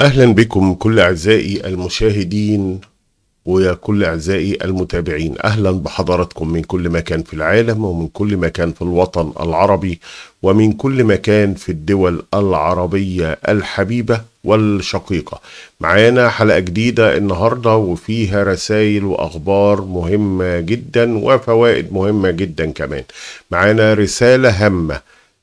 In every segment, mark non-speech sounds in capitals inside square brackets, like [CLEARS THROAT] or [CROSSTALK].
أهلا بكم كل أعزائي المشاهدين ويا كل أعزائي المتابعين أهلا بحضراتكم من كل مكان في العالم ومن كل مكان في الوطن العربي ومن كل مكان في الدول العربية الحبيبة والشقيقة معانا حلقة جديدة النهاردة وفيها رسائل وأخبار مهمة جدا وفوائد مهمة جدا كمان معانا رسالة هامة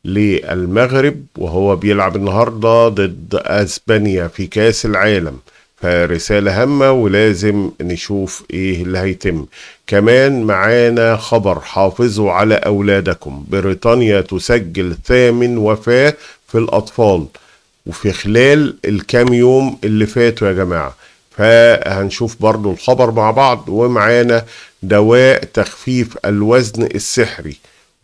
للمغرب وهو بيلعب النهارده ضد اسبانيا في كاس العالم فرسالة هامة ولازم نشوف ايه اللي هيتم كمان معانا خبر حافظوا على اولادكم بريطانيا تسجل ثامن وفاة في الاطفال وفي خلال الكام يوم اللي فاتوا يا جماعة فهنشوف برضو الخبر مع بعض ومعانا دواء تخفيف الوزن السحري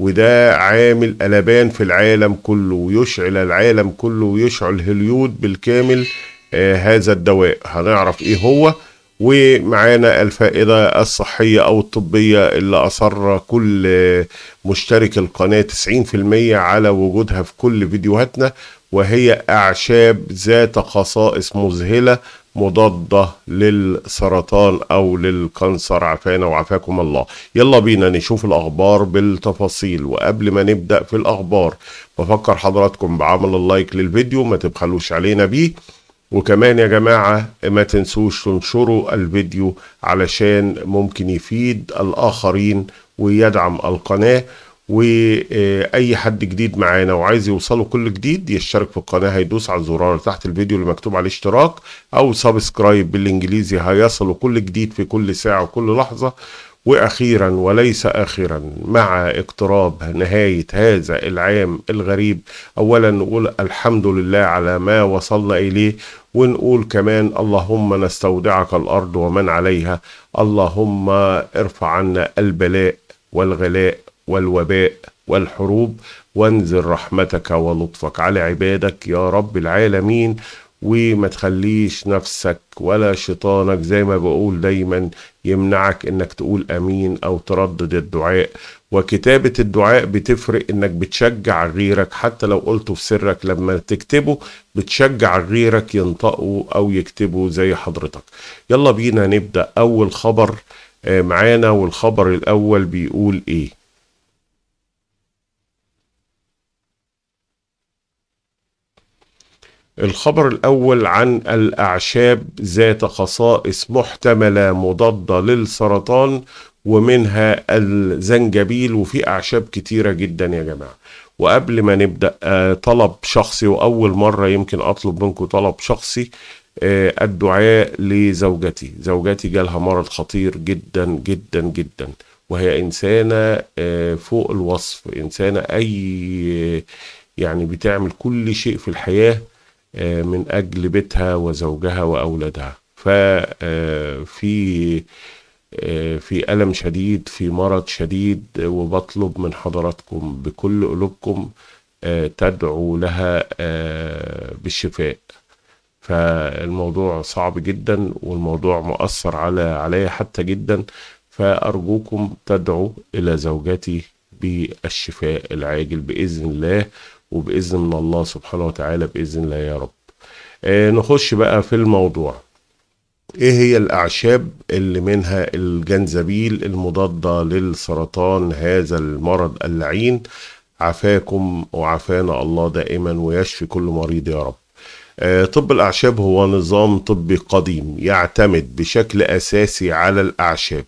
وده عامل قلبان في العالم كله ويشعل العالم كله ويشعل هليود بالكامل آه هذا الدواء هنعرف ايه هو ومعانا الفائدة الصحية أو الطبية اللي أصر كل مشترك القناة 90% على وجودها في كل فيديوهاتنا وهي أعشاب ذات خصائص مذهلة مضادة للسرطان أو للكانسر عافانا وعافاكم الله يلا بينا نشوف الأخبار بالتفاصيل وقبل ما نبدأ في الأخبار بفكر حضراتكم بعمل اللايك للفيديو ما تبخلوش علينا بيه وكمان يا جماعة ما تنسوش تنشروا الفيديو علشان ممكن يفيد الآخرين ويدعم القناة واي حد جديد معانا وعايز يوصله كل جديد يشترك في القناه هيدوس على الزرار تحت الفيديو اللي مكتوب عليه اشتراك او سبسكرايب بالانجليزي هيصله كل جديد في كل ساعه وكل لحظه واخيرا وليس اخرا مع اقتراب نهايه هذا العام الغريب اولا نقول الحمد لله على ما وصلنا اليه ونقول كمان اللهم نستودعك الارض ومن عليها اللهم ارفع عنا البلاء والغلاء والوباء والحروب وانزل رحمتك ولطفك على عبادك يا رب العالمين وما تخليش نفسك ولا شيطانك زي ما بقول دايما يمنعك انك تقول امين او تردد الدعاء وكتابة الدعاء بتفرق انك بتشجع غيرك حتى لو قلته في سرك لما تكتبه بتشجع غيرك ينطقه او يكتبه زي حضرتك يلا بينا نبدأ اول خبر آه، معانا والخبر الاول بيقول ايه الخبر الأول عن الأعشاب ذات خصائص محتملة مضادة للسرطان ومنها الزنجبيل وفي أعشاب كتيرة جدا يا جماعة وقبل ما نبدأ آه، طلب شخصي وأول مرة يمكن أطلب منكم طلب شخصي آه، الدعاء لزوجتي زوجتي جالها مرض خطير جدا جدا جدا وهي إنسانة آه، فوق الوصف إنسانة أي يعني بتعمل كل شيء في الحياة آه، من أجل بيتها وزوجها وأولادها ففي آه، آه، في ألم شديد في مرض شديد وبطلب من حضراتكم بكل قلوبكم تدعو لها بالشفاء فالموضوع صعب جدا والموضوع مؤثر على عليا حتى جدا فأرجوكم تدعوا إلى زوجتي بالشفاء العاجل بإذن الله وباذن الله سبحانه وتعالى باذن الله يا رب آه نخش بقى في الموضوع ايه هي الاعشاب اللي منها الجنزبيل المضاده للسرطان هذا المرض اللعين عفاكم وعافانا الله دائما ويشفي كل مريض يا رب آه طب الاعشاب هو نظام طبي قديم يعتمد بشكل اساسي على الاعشاب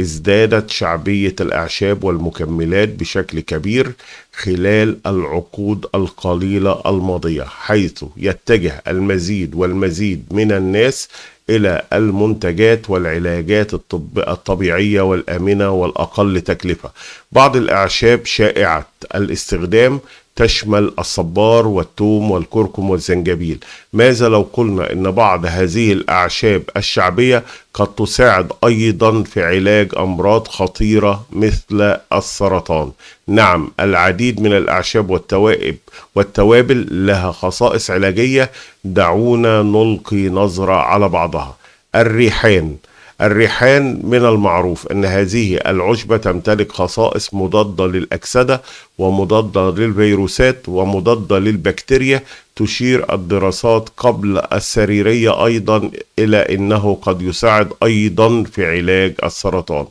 ازدادت شعبية الأعشاب والمكملات بشكل كبير خلال العقود القليلة الماضية حيث يتجه المزيد والمزيد من الناس إلى المنتجات والعلاجات الطبيعية والآمنة والأقل تكلفة بعض الأعشاب شائعة الاستخدام تشمل الصبار والثوم والكركم والزنجبيل ماذا لو قلنا ان بعض هذه الاعشاب الشعبيه قد تساعد ايضا في علاج امراض خطيره مثل السرطان نعم العديد من الاعشاب والتوائب والتوابل لها خصائص علاجيه دعونا نلقي نظره على بعضها الريحان الريحان من المعروف أن هذه العشبة تمتلك خصائص مضادة للأكسدة ومضادة للفيروسات ومضادة للبكتيريا تشير الدراسات قبل السريرية أيضا إلى أنه قد يساعد أيضا في علاج السرطان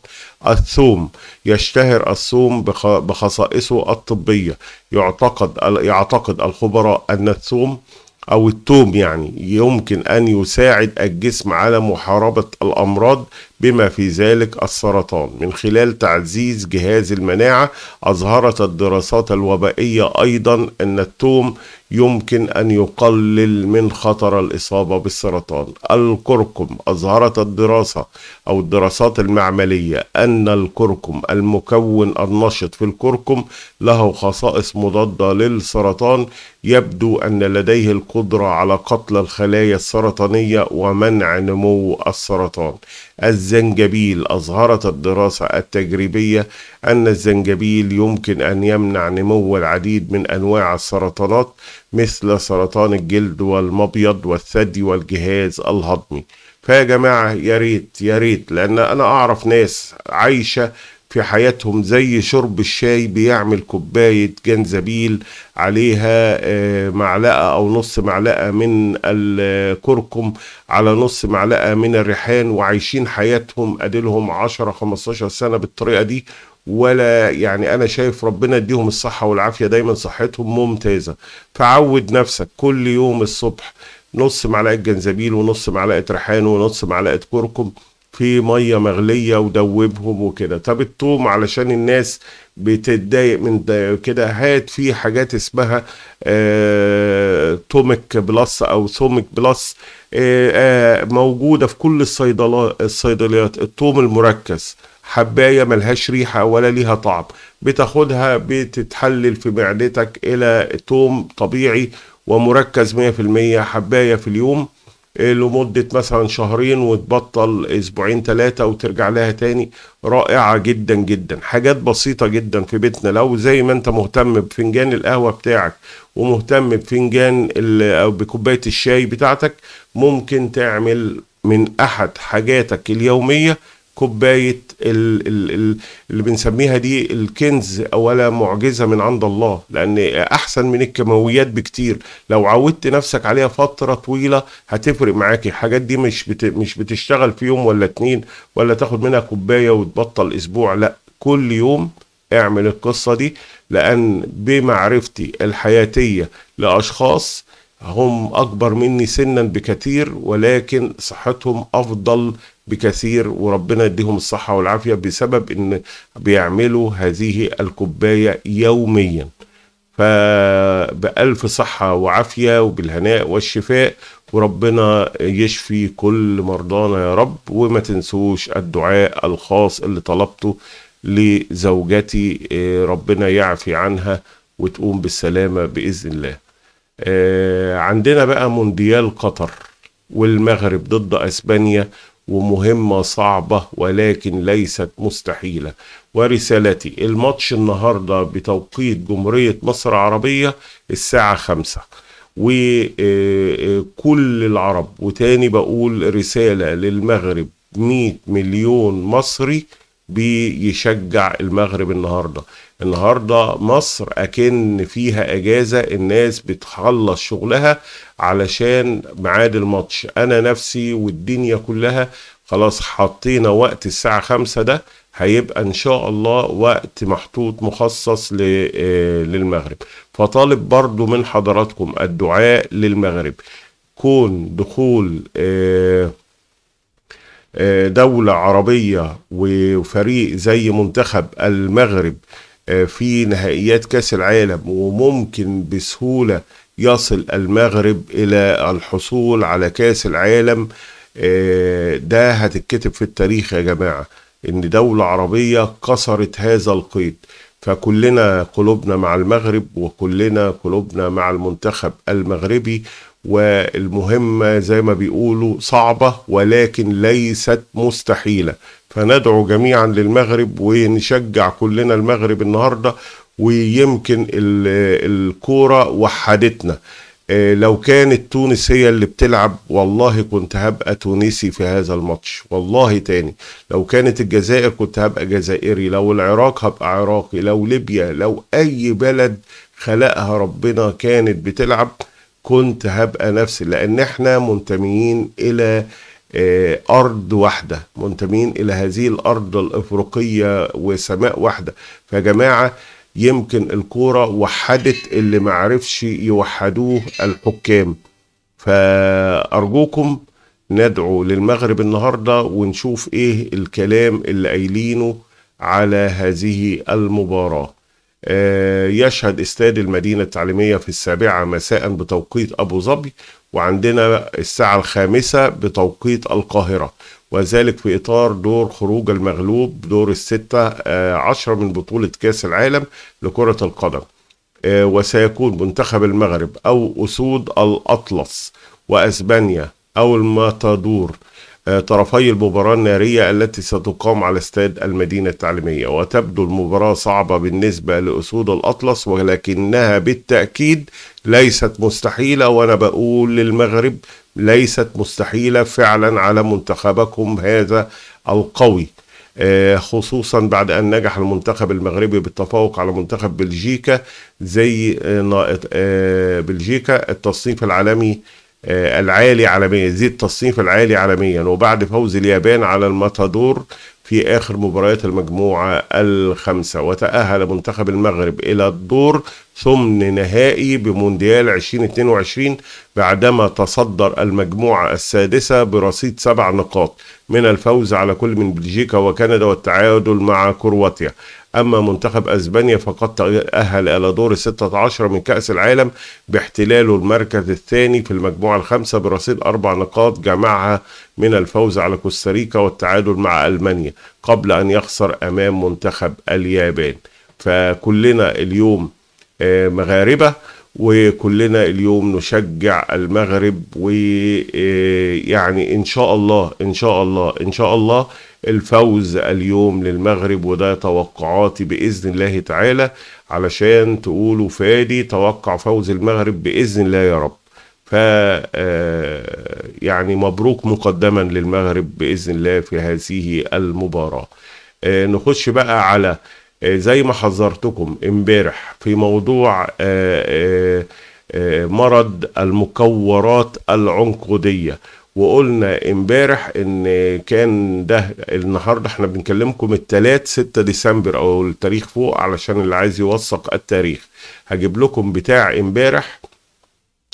الثوم يشتهر الثوم بخصائصه الطبية يعتقد, يعتقد الخبراء أن الثوم أو التوم يعني يمكن أن يساعد الجسم على محاربة الأمراض بما في ذلك السرطان من خلال تعزيز جهاز المناعة أظهرت الدراسات الوبائية أيضا أن التوم يمكن أن يقلل من خطر الإصابة بالسرطان الكركم أظهرت الدراسة أو الدراسات المعملية أن الكركم المكون النشط في الكركم له خصائص مضادة للسرطان يبدو أن لديه القدرة على قتل الخلايا السرطانية ومنع نمو السرطان. الزنجبيل أظهرت الدراسة التجريبية أن الزنجبيل يمكن أن يمنع نمو العديد من أنواع السرطانات مثل سرطان الجلد والمبيض والثدي والجهاز الهضمي. فيا جماعة يا ريت يا ريت لأن أنا أعرف ناس عايشة في حياتهم زي شرب الشاي بيعمل كوباية جنزبيل عليها آه، معلقة أو نص معلقة من الكركم على نص معلقة من الريحان وعايشين حياتهم أدلهم 10 10-15 سنة بالطريقة دي ولا يعني انا شايف ربنا يديهم الصحه والعافيه دايما صحتهم ممتازه فعود نفسك كل يوم الصبح نص معلقه جنزبيل ونص معلقه ريحان ونص معلقه كركم في ميه مغليه ودوبهم وكده طب الثوم علشان الناس بتتضايق من كده هات في حاجات اسمها آه بلس او ثومك بلس آه آه موجوده في كل الصيدلات الصيدليات الثوم المركز حبايه ملهاش ريحه ولا ليها طعم بتاخدها بتتحلل في معدتك الى توم طبيعي ومركز 100% حبايه في اليوم آه، لمدة مثلا شهرين وتبطل اسبوعين ثلاثة وترجع لها تاني رائعة جدا جدا حاجات بسيطة جدا في بيتنا لو زي ما انت مهتم بفنجان القهوة بتاعك ومهتم بفنجان او بكوباية الشاي بتاعتك ممكن تعمل من احد حاجاتك اليومية كوبايه اللي بنسميها دي الكنز ولا معجزه من عند الله لان احسن من الكيماويات بكتير لو عودت نفسك عليها فتره طويله هتفرق معاك الحاجات دي مش بت مش بتشتغل في يوم ولا اتنين ولا تاخد منها كوبايه وتبطل اسبوع لا كل يوم اعمل القصه دي لان بمعرفتي الحياتيه لاشخاص هم اكبر مني سنا بكثير ولكن صحتهم افضل بكثير وربنا يديهم الصحة والعافية بسبب ان بيعملوا هذه الكوباية يوميا فبألف صحة وعافية وبالهناء والشفاء وربنا يشفي كل مرضانا يا رب وما تنسوش الدعاء الخاص اللي طلبته لزوجتي آه، ربنا يعفي عنها وتقوم بالسلامة بإذن الله آه، عندنا بقى مونديال قطر والمغرب ضد أسبانيا ومهمة صعبة ولكن ليست مستحيلة ورسالتي الماتش النهاردة بتوقيت جمهورية مصر العربية الساعة خمسة وكل آه، آه، العرب وتاني بقول رسالة للمغرب 100 مليون مصري بيشجع المغرب النهارده النهارده مصر اكن فيها اجازه الناس بتخلص شغلها علشان ميعاد الماتش انا نفسي والدنيا كلها خلاص حطينا وقت الساعه خمسة ده هيبقى ان شاء الله وقت محطوط مخصص آه، للمغرب فطالب برضو من حضراتكم الدعاء للمغرب كون دخول آه، آه، دولة عربية وفريق زي منتخب المغرب آه، في نهائيات كاس العالم وممكن بسهوله يصل المغرب الى الحصول على كاس العالم آه، ده هتتكتب في التاريخ يا جماعه ان دوله عربيه كسرت هذا القيد فكلنا قلوبنا مع المغرب وكلنا قلوبنا مع المنتخب المغربي والمهمة زي ما بيقولوا صعبة ولكن ليست مستحيلة فندعو جميعا للمغرب ونشجع كلنا المغرب النهاردة ويمكن الكورة وحدتنا آه، لو كانت تونس هي اللي بتلعب والله كنت هبقى تونسي في هذا الماتش والله تاني لو كانت الجزائر كنت هبقى جزائري لو العراق هبقى عراقي لو ليبيا لو اي بلد خلقها ربنا كانت بتلعب كنت هبقى نفسي لان احنا منتميين الى آه، أرض واحدة منتميين إلى هذه الأرض الإفريقية وسماء واحدة فجماعة يمكن الكورة وحدت اللي معرفش يوحدوه الحكام فأرجوكم ندعو للمغرب النهاردة ونشوف إيه الكلام اللي قايلينه على هذه المباراة آه، يشهد استاد المدينة التعليمية في السابعة مساء بتوقيت أبو ظبي وعندنا الساعة الخامسة بتوقيت القاهرة وذلك في إطار دور خروج المغلوب دور الستة آه، عشر من بطولة كأس العالم لكرة القدم آه، وسيكون منتخب المغرب أو أسود الأطلس وأسبانيا أو الماتادور آه، طرفي المباراة النارية التي ستقام على استاد المدينة التعليمية وتبدو المباراة صعبة بالنسبة لأسود الأطلس ولكنها بالتأكيد ليست مستحيلة وأنا بقول للمغرب ليست مستحيلة فعلا على منتخبكم هذا القوي آه، خصوصا بعد أن نجح المنتخب المغربي بالتفوق على منتخب بلجيكا زي آه، آه، بلجيكا التصنيف العالمي العالي عالميا زي التصنيف العالي عالميا وبعد فوز اليابان على الماتادور في آخر مباريات المجموعة الخمسة وتأهل منتخب المغرب إلى الدور ثمن نهائي بمونديال 2022 بعدما تصدر المجموعة السادسة برصيد سبع نقاط من الفوز على كل من بلجيكا وكندا والتعادل مع كرواتيا أما منتخب أسبانيا فقد تأهل إلى دور 16 من كأس العالم باحتلاله المركز الثاني في المجموعة الخامسة برصيد أربع نقاط جمعها من الفوز على كوستاريكا والتعادل مع ألمانيا قبل أن يخسر أمام منتخب اليابان فكلنا اليوم آه، مغاربه وكلنا اليوم نشجع المغرب ويعني آه، ان شاء الله ان شاء الله ان شاء الله الفوز اليوم للمغرب وده توقعاتي باذن الله تعالى علشان تقولوا فادي توقع فوز المغرب باذن الله يا رب ف آه، يعني مبروك مقدما للمغرب باذن الله في هذه المباراه نخش بقى على آه، زي ما حذرتكم امبارح في موضوع آه، آه، مرض المكورات العنقودية وقلنا امبارح ان كان ده النهارده احنا بنكلمكم التلات 6 ديسمبر او التاريخ فوق علشان اللي عايز يوثق التاريخ هجيب لكم بتاع امبارح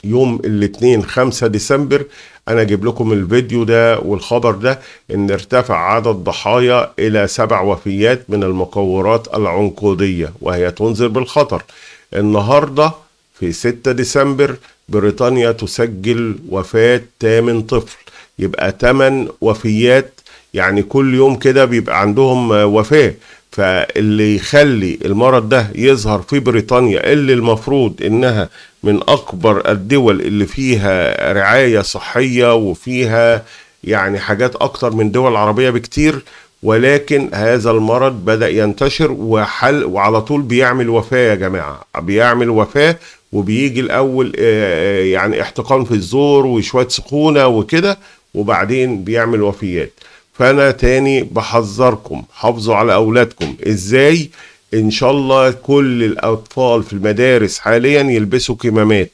يوم الاثنين 5 ديسمبر انا اجيب لكم الفيديو ده والخبر ده ان ارتفع عدد ضحايا الى سبع وفيات من المقورات العنقودية وهي تنذر بالخطر النهاردة في 6 ديسمبر بريطانيا تسجل وفاة 8 طفل يبقى 8 وفيات يعني كل يوم كده بيبقى عندهم وفاة فاللي يخلي المرض ده يظهر في بريطانيا اللي المفروض انها من اكبر الدول اللي فيها رعايه صحيه وفيها يعني حاجات اكتر من دول عربيه بكتير ولكن هذا المرض بدا ينتشر وحل وعلى طول بيعمل وفاه يا جماعه بيعمل وفاه وبيجي الاول آه، آه، يعني احتقان في الزور وشويه سخونه وكده وبعدين بيعمل وفيات فانا تاني بحذركم حافظوا على اولادكم ازاي ان شاء الله كل الاطفال في المدارس حاليا يلبسوا كمامات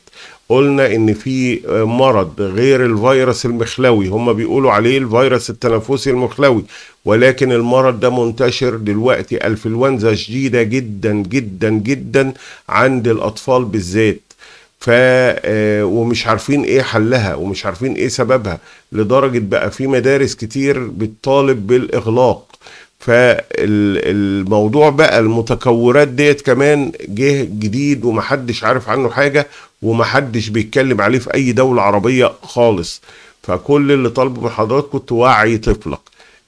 قلنا ان في مرض غير الفيروس المخلوي هم بيقولوا عليه الفيروس التنفسي المخلوي ولكن المرض ده منتشر دلوقتي الفلونزا شديده جدا جدا جدا عند الاطفال بالذات ف آه، ومش عارفين ايه حلها ومش عارفين ايه سببها لدرجه بقى في مدارس كتير بتطالب بالاغلاق فالموضوع بقى المتكورات ديت كمان جه جديد ومحدش عارف عنه حاجة ومحدش بيتكلم عليه في أي دولة عربية خالص فكل اللي طالبه من حضراتكم توعي طفلك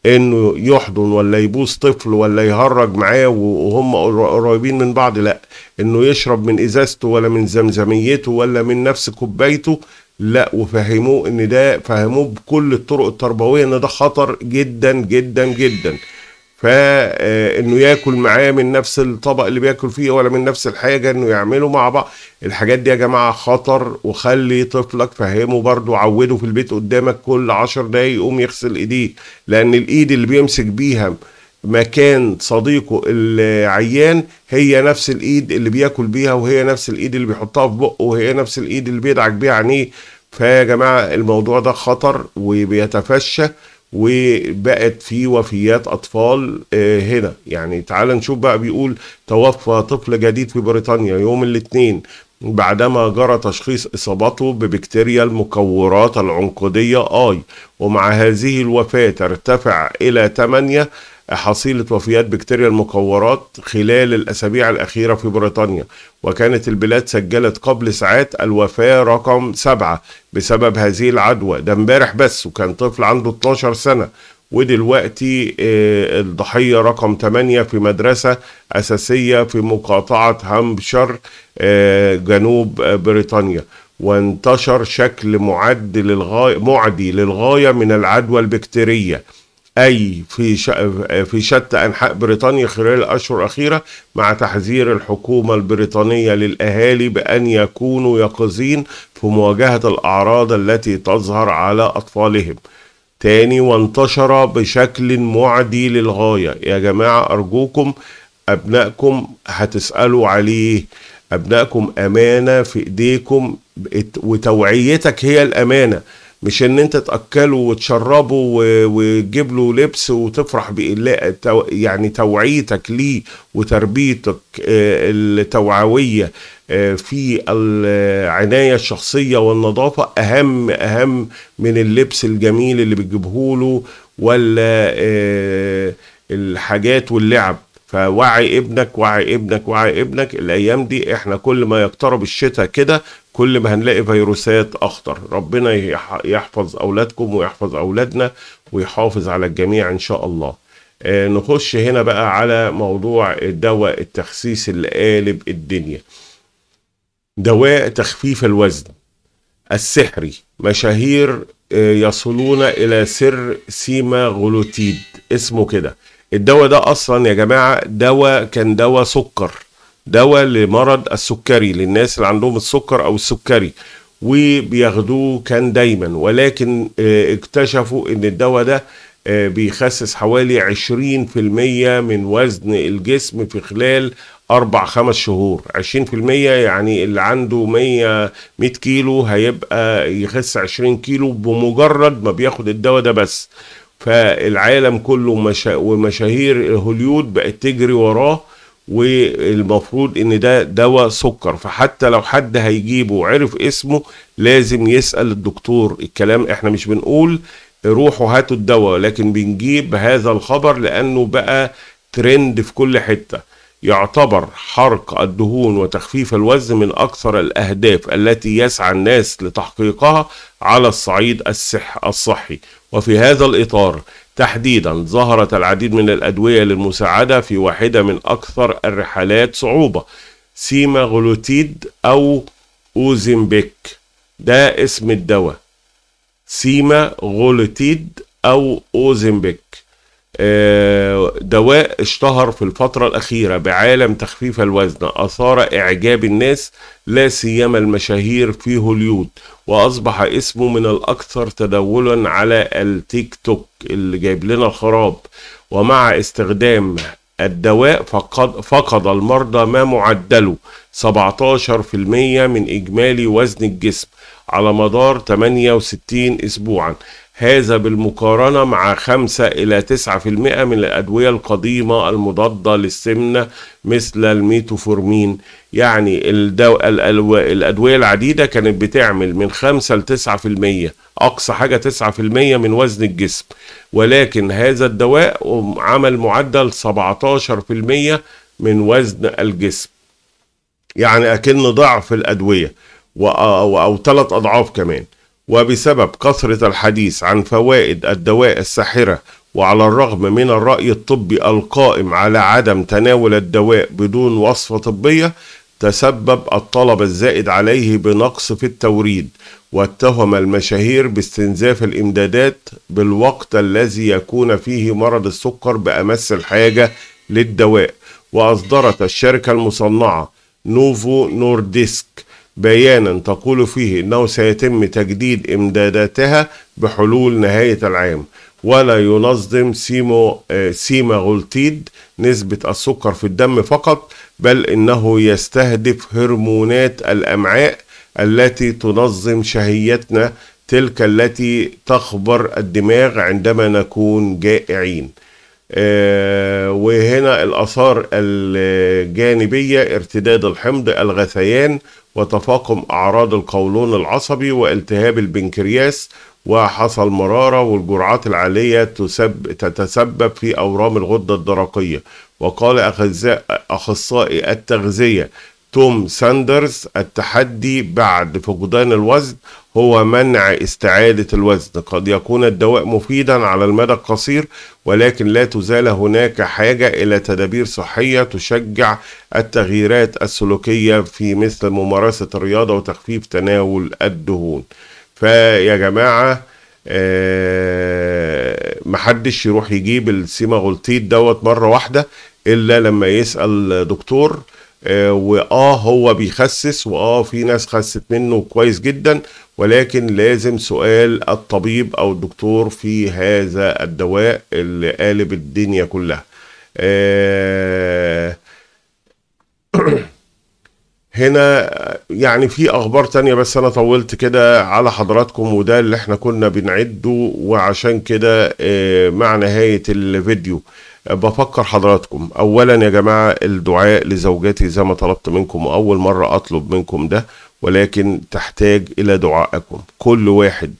انه يحضن ولا يبوس طفل ولا يهرج معاه وهم قريبين من بعض لا انه يشرب من ازازته ولا من زمزميته ولا من نفس كوبايته لا وفهموه ان ده فهموه بكل الطرق التربويه ان ده خطر جدا جدا جدا فانه ياكل معاه من نفس الطبق اللي بياكل فيه ولا من نفس الحاجه انه يعملوا مع بعض الحاجات دي يا جماعه خطر وخلي طفلك فهمه برضه عوده في البيت قدامك كل عشر دقايق يقوم يغسل ايديه لان الايد اللي بيمسك بيها مكان صديقه العيان هي نفس الايد اللي بياكل بيها وهي نفس الايد اللي بيحطها في بقه وهي نفس الايد اللي بيدعك بيها عينيه فيا جماعه الموضوع ده خطر وبيتفشى وبقت في وفيات اطفال آه، هنا يعني تعال نشوف بقى بيقول توفى طفل جديد في بريطانيا يوم الاثنين بعدما جرى تشخيص اصابته ببكتيريا المكورات العنقوديه اي ومع هذه الوفاه ارتفع الى 8 حصيلة وفيات بكتيريا المكورات خلال الأسابيع الأخيرة في بريطانيا وكانت البلاد سجلت قبل ساعات الوفاة رقم سبعة بسبب هذه العدوى ده امبارح بس وكان طفل عنده 12 سنة ودلوقتي آه، الضحية رقم 8 في مدرسة أساسية في مقاطعة هامبشر آه، جنوب بريطانيا وانتشر شكل معد للغاية معدي للغاية من العدوى البكتيرية أي في في شتى أنحاء بريطانيا خلال الأشهر الأخيرة مع تحذير الحكومة البريطانية للأهالي بأن يكونوا يقظين في مواجهة الأعراض التي تظهر على أطفالهم تاني وانتشر بشكل معدي للغاية يا جماعة أرجوكم أبنائكم هتسألوا عليه أبنائكم أمانة في إيديكم وتوعيتك هي الأمانة مش ان انت تاكله وتشربه وتجيب له لبس وتفرح بيه لا يعني توعيتك ليه وتربيتك آه، التوعويه آه، في العنايه الشخصيه والنظافه اهم اهم من اللبس الجميل اللي بتجيبه له ولا آه، الحاجات واللعب فوعي ابنك وعي ابنك وعي ابنك الايام دي احنا كل ما يقترب الشتاء كده كل ما هنلاقي فيروسات اخطر ربنا يحفظ اولادكم ويحفظ اولادنا ويحافظ على الجميع ان شاء الله آه، نخش هنا بقى على موضوع الدواء التخسيس اللي قالب الدنيا دواء تخفيف الوزن السحري مشاهير آه، يصلون الى سر سيما غلوتيد اسمه كده الدواء ده اصلا يا جماعه دواء كان دواء سكر دواء لمرض السكري للناس اللي عندهم السكر او السكري وبياخدوه كان دايما ولكن آه، اكتشفوا ان الدواء ده آه، بيخسس حوالي 20% من وزن الجسم في خلال أربع خمس شهور 20% يعني اللي عنده 100 100 كيلو هيبقى يخس 20 كيلو بمجرد ما بياخد الدواء ده بس فالعالم كله ومشاهير هوليود بقت تجري وراه والمفروض ان ده دواء سكر فحتى لو حد هيجيبه وعرف اسمه لازم يسأل الدكتور الكلام احنا مش بنقول روحوا هاتوا الدواء لكن بنجيب هذا الخبر لانه بقى ترند في كل حتة يعتبر حرق الدهون وتخفيف الوزن من اكثر الاهداف التي يسعى الناس لتحقيقها على الصعيد الصحي وفي هذا الاطار تحديدا ظهرت العديد من الأدوية للمساعدة في واحدة من أكثر الرحلات صعوبة غلوتيد أو أوزمبيك ده اسم الدواء غلوتيد أو أوزمبيك آه، دواء اشتهر في الفترة الأخيرة بعالم تخفيف الوزن أثار إعجاب الناس لا سيما المشاهير في هوليود وأصبح اسمه من الأكثر تداولا على التيك توك اللي جايب لنا الخراب ومع استخدام الدواء فقد فقد المرضى ما معدله 17% من إجمالي وزن الجسم على مدار 68 أسبوعا هذا بالمقارنة مع 5 إلى 9% من الأدوية القديمة المضادة للسمنة مثل الميتوفورمين يعني الدو... الألو... الأدوية العديدة كانت بتعمل من 5 ل 9% أقصى حاجة 9% من وزن الجسم ولكن هذا الدواء عمل معدل 17% من وزن الجسم يعني أكن ضعف الأدوية و... أو ثلاث أضعاف كمان وبسبب كثرة الحديث عن فوائد الدواء الساحرة وعلى الرغم من الرأي الطبي القائم على عدم تناول الدواء بدون وصفة طبية تسبب الطلب الزائد عليه بنقص في التوريد واتهم المشاهير باستنزاف الإمدادات بالوقت الذي يكون فيه مرض السكر بأمس الحاجة للدواء وأصدرت الشركة المصنعة نوفو نورديسك بيانا تقول فيه أنه سيتم تجديد إمداداتها بحلول نهاية العام ولا ينظم سيمو آه، سيما غولتيد نسبة السكر في الدم فقط بل إنه يستهدف هرمونات الأمعاء التي تنظم شهيتنا تلك التي تخبر الدماغ عندما نكون جائعين آه، وهنا الآثار الجانبية ارتداد الحمض الغثيان وتفاقم أعراض القولون العصبي والتهاب البنكرياس وحصى المرارة والجرعات العالية تتسبب في أورام الغدة الدرقية وقال أخصائي التغذية توم ساندرز التحدي بعد فقدان الوزن هو منع استعادة الوزن قد يكون الدواء مفيدا على المدى القصير ولكن لا تزال هناك حاجة إلى تدابير صحية تشجع التغييرات السلوكية في مثل ممارسة الرياضة وتخفيف تناول الدهون فيا جماعة آه، محدش يروح يجيب السيماغولتيد دوت مرة واحدة إلا لما يسأل دكتور آه، واه هو بيخسس واه في ناس خست منه كويس جدا ولكن لازم سؤال الطبيب او الدكتور في هذا الدواء اللي قالب الدنيا كلها آه، [CLEARS THROAT] هنا يعني في اخبار تانية بس انا طولت كده على حضراتكم وده اللي احنا كنا بنعده وعشان كده آه، مع نهاية الفيديو بفكر حضراتكم اولا يا جماعه الدعاء لزوجاتي زي ما طلبت منكم واول مره اطلب منكم ده ولكن تحتاج الى دعائكم كل واحد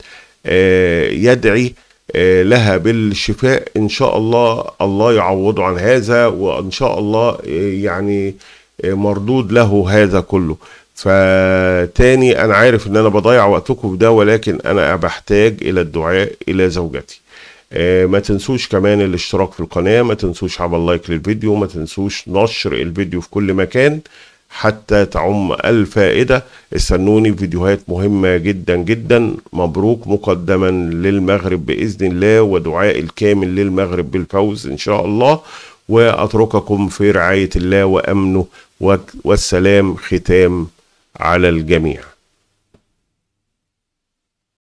آه، يدعي آه، لها بالشفاء ان شاء الله الله يعوضه عن هذا وان شاء الله آه، يعني مردود له هذا كله فتاني انا عارف ان انا بضيع وقتكم ده ولكن انا بحتاج الى الدعاء الى زوجتي آه، ما تنسوش كمان الاشتراك في القناة ما تنسوش عمل لايك للفيديو ما تنسوش نشر الفيديو في كل مكان حتى تعم الفائدة استنوني فيديوهات مهمة جدا جدا مبروك مقدما للمغرب بإذن الله ودعاء الكامل للمغرب بالفوز إن شاء الله وأترككم في رعاية الله وأمنه والسلام ختام على الجميع